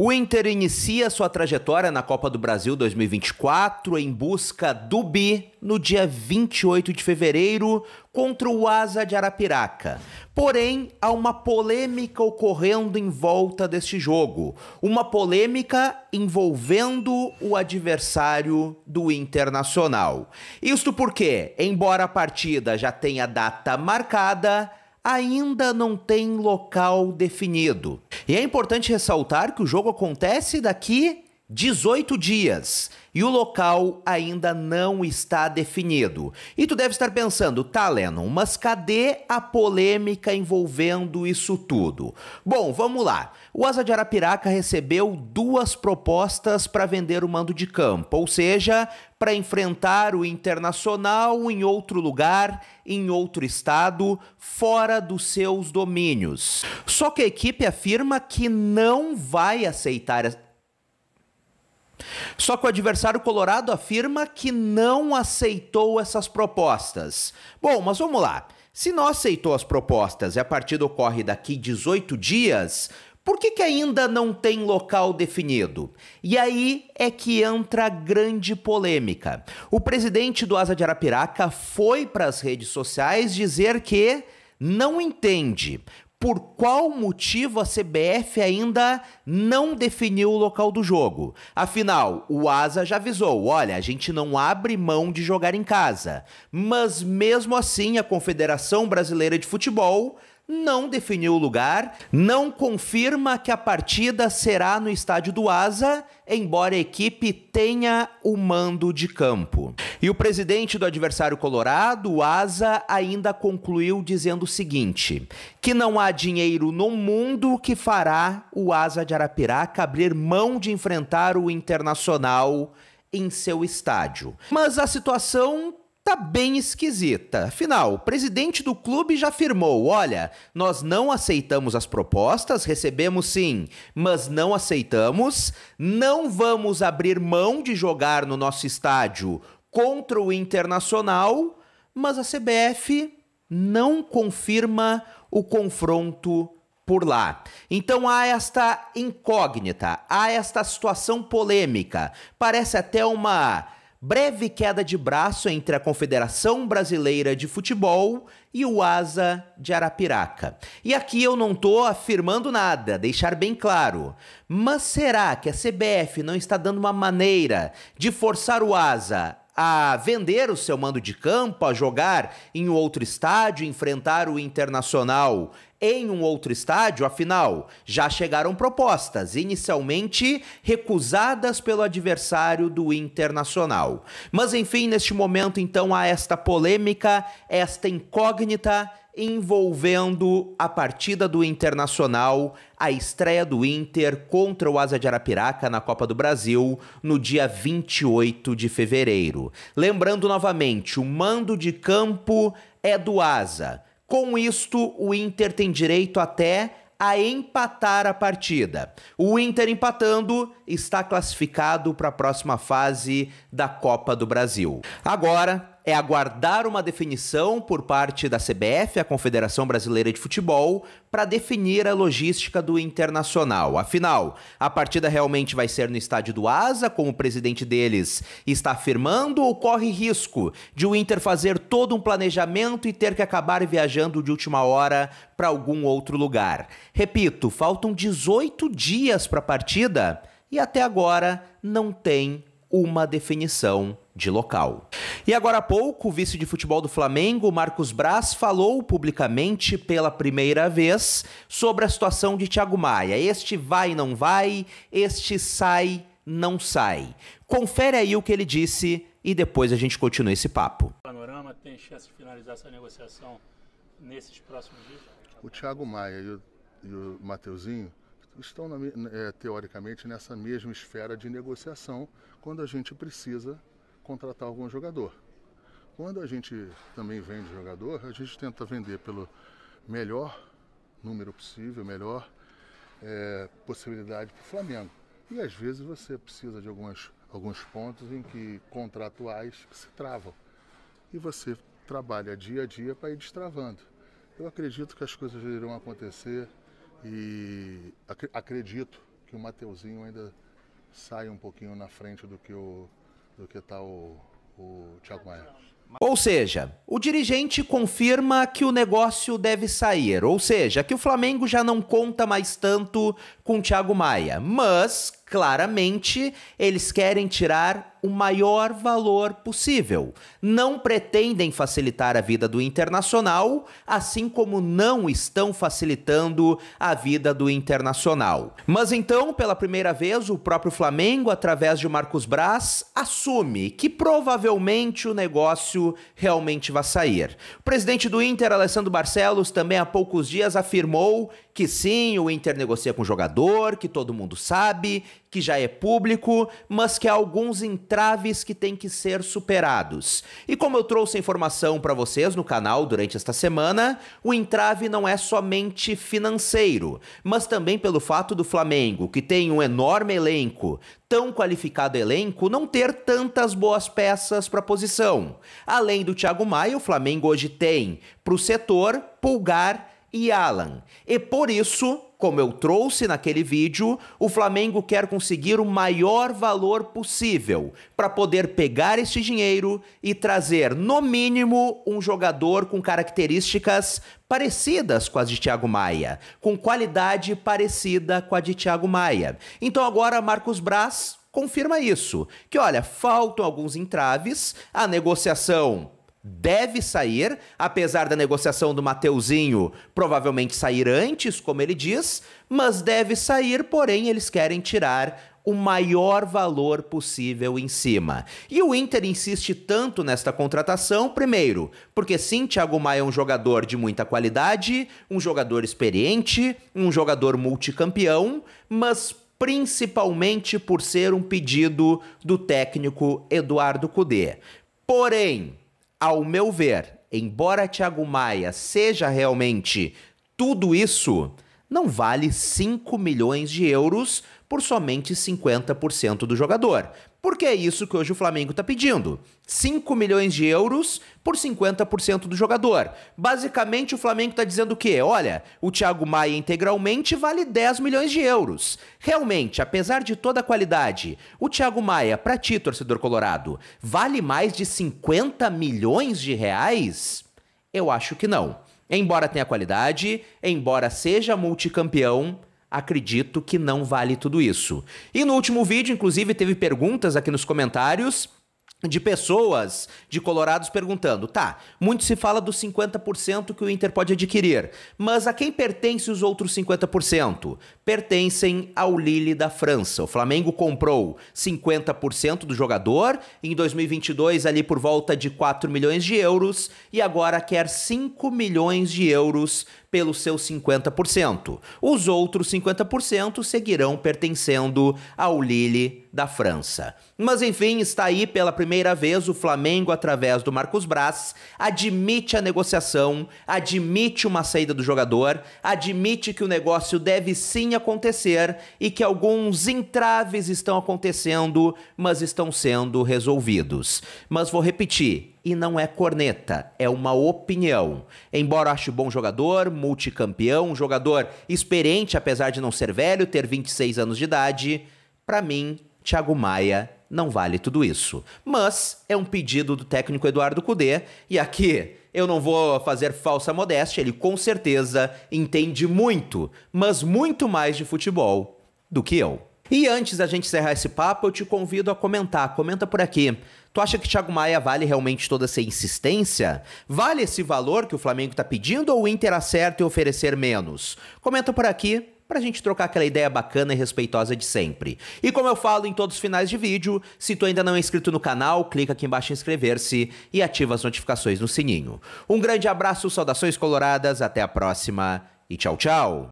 O Inter inicia sua trajetória na Copa do Brasil 2024 em busca do bi no dia 28 de fevereiro contra o Asa de Arapiraca. Porém, há uma polêmica ocorrendo em volta deste jogo, uma polêmica envolvendo o adversário do Internacional. Isto porque, embora a partida já tenha data marcada, ainda não tem local definido. E é importante ressaltar que o jogo acontece daqui 18 dias e o local ainda não está definido. E tu deve estar pensando, tá, Lennon, mas cadê a polêmica envolvendo isso tudo? Bom, vamos lá. O Asa de Arapiraca recebeu duas propostas para vender o mando de campo, ou seja, para enfrentar o internacional em outro lugar, em outro estado, fora dos seus domínios. Só que a equipe afirma que não vai aceitar só que o adversário colorado afirma que não aceitou essas propostas. Bom, mas vamos lá. Se não aceitou as propostas e a partida ocorre daqui 18 dias, por que, que ainda não tem local definido? E aí é que entra a grande polêmica. O presidente do Asa de Arapiraca foi para as redes sociais dizer que não entende por qual motivo a CBF ainda não definiu o local do jogo. Afinal, o Asa já avisou: olha, a gente não abre mão de jogar em casa. Mas mesmo assim, a Confederação Brasileira de Futebol não definiu o lugar, não confirma que a partida será no estádio do Asa, embora a equipe tenha o mando de campo. E o presidente do adversário colorado, Asa, ainda concluiu dizendo o seguinte: que não há dinheiro no mundo que fará o Asa de Arapiraca abrir mão de enfrentar o Internacional em seu estádio. Mas a situação tá bem esquisita. Afinal, o presidente do clube já afirmou: olha, nós não aceitamos as propostas, recebemos sim, mas não aceitamos, não vamos abrir mão de jogar no nosso estádio contra o Internacional, mas a CBF não confirma o confronto por lá. Então há esta incógnita, há esta situação polêmica. Parece até uma breve queda de braço entre a Confederação Brasileira de Futebol e o Asa de Arapiraca. E aqui eu não estou afirmando nada, deixar bem claro. Mas será que a CBF não está dando uma maneira de forçar o Asa a vender o seu mando de campo, a jogar em outro estádio, enfrentar o Internacional em um outro estádio, afinal, já chegaram propostas, inicialmente recusadas pelo adversário do Internacional. Mas enfim, neste momento então há esta polêmica, esta incógnita envolvendo a partida do Internacional, a estreia do Inter contra o Asa de Arapiraca na Copa do Brasil no dia 28 de fevereiro. Lembrando novamente, o mando de campo é do Asa. Com isto, o Inter tem direito até a empatar a partida. O Inter empatando está classificado para a próxima fase da Copa do Brasil. Agora, é aguardar uma definição por parte da CBF, a Confederação Brasileira de Futebol, para definir a logística do Internacional. Afinal, a partida realmente vai ser no estádio do Asa, como o presidente deles está afirmando, ou corre risco de o Inter fazer todo um planejamento e ter que acabar viajando de última hora para algum outro lugar? Repito, faltam 18 dias para a partida e até agora não tem uma definição de local. E agora há pouco, o vice de futebol do Flamengo, Marcos Braz, falou publicamente pela primeira vez sobre a situação de Thiago Maia. Este vai, não vai, este sai, não sai. Confere aí o que ele disse e depois a gente continua esse papo. O panorama tem chance de finalizar essa negociação nesses próximos dias? O Thiago Maia e o, e o Mateuzinho estão, na, é, teoricamente, nessa mesma esfera de negociação quando a gente precisa contratar algum jogador. Quando a gente também vende jogador, a gente tenta vender pelo melhor número possível, melhor é, possibilidade para o Flamengo. E às vezes você precisa de algumas, alguns pontos em que contratuais se travam. E você trabalha dia a dia para ir destravando. Eu acredito que as coisas irão acontecer e ac acredito que o Mateuzinho ainda sai um pouquinho na frente do que o do que tá o, o Thiago Maia. Ou seja, o dirigente confirma que o negócio deve sair, ou seja, que o Flamengo já não conta mais tanto com o Thiago Maia, mas claramente eles querem tirar o maior valor possível. Não pretendem facilitar a vida do internacional, assim como não estão facilitando a vida do internacional. Mas então, pela primeira vez, o próprio Flamengo, através de Marcos Braz, assume que provavelmente o negócio realmente vai sair. O presidente do Inter, Alessandro Barcelos, também há poucos dias afirmou que sim, o Inter negocia com o jogador, que todo mundo sabe, que já é público, mas que há alguns entraves que têm que ser superados. E como eu trouxe a informação para vocês no canal durante esta semana, o entrave não é somente financeiro, mas também pelo fato do Flamengo, que tem um enorme elenco, tão qualificado elenco, não ter tantas boas peças para a posição. Além do Thiago Maia, o Flamengo hoje tem para o setor Pulgar e Alan. E por isso como eu trouxe naquele vídeo, o Flamengo quer conseguir o maior valor possível para poder pegar esse dinheiro e trazer, no mínimo, um jogador com características parecidas com as de Thiago Maia, com qualidade parecida com a de Thiago Maia. Então agora Marcos Braz confirma isso, que olha, faltam alguns entraves, a negociação deve sair, apesar da negociação do Mateuzinho provavelmente sair antes, como ele diz, mas deve sair, porém eles querem tirar o maior valor possível em cima. E o Inter insiste tanto nesta contratação, primeiro, porque sim, Thiago Maia é um jogador de muita qualidade, um jogador experiente, um jogador multicampeão, mas principalmente por ser um pedido do técnico Eduardo Cudê. Porém, ao meu ver, embora Thiago Maia seja realmente tudo isso, não vale 5 milhões de euros por somente 50% do jogador. Porque é isso que hoje o Flamengo está pedindo. 5 milhões de euros por 50% do jogador. Basicamente, o Flamengo está dizendo o quê? Olha, o Thiago Maia integralmente vale 10 milhões de euros. Realmente, apesar de toda a qualidade, o Thiago Maia, para ti, torcedor colorado, vale mais de 50 milhões de reais? Eu acho que não. Embora tenha qualidade, embora seja multicampeão, acredito que não vale tudo isso. E no último vídeo, inclusive, teve perguntas aqui nos comentários de pessoas de Colorados perguntando: tá, muito se fala dos 50% que o Inter pode adquirir, mas a quem pertence os outros 50%? pertencem ao Lille da França. O Flamengo comprou 50% do jogador em 2022 ali por volta de 4 milhões de euros e agora quer 5 milhões de euros pelo seu 50%. Os outros 50% seguirão pertencendo ao Lille da França. Mas enfim, está aí pela primeira vez o Flamengo através do Marcos Braz admite a negociação, admite uma saída do jogador, admite que o negócio deve sim acontecer e que alguns entraves estão acontecendo, mas estão sendo resolvidos. Mas vou repetir, e não é corneta, é uma opinião. Embora ache bom jogador, multicampeão, um jogador experiente apesar de não ser velho, ter 26 anos de idade, para mim, Thiago Maia não vale tudo isso. Mas é um pedido do técnico Eduardo Cudê e aqui eu não vou fazer falsa modéstia, ele com certeza entende muito, mas muito mais de futebol do que eu. E antes da gente encerrar esse papo, eu te convido a comentar. Comenta por aqui. Tu acha que Thiago Maia vale realmente toda essa insistência? Vale esse valor que o Flamengo está pedindo ou o Inter acerta e oferecer menos? Comenta por aqui para a gente trocar aquela ideia bacana e respeitosa de sempre. E como eu falo em todos os finais de vídeo, se tu ainda não é inscrito no canal, clica aqui embaixo em inscrever-se e ativa as notificações no sininho. Um grande abraço, saudações coloradas, até a próxima e tchau, tchau!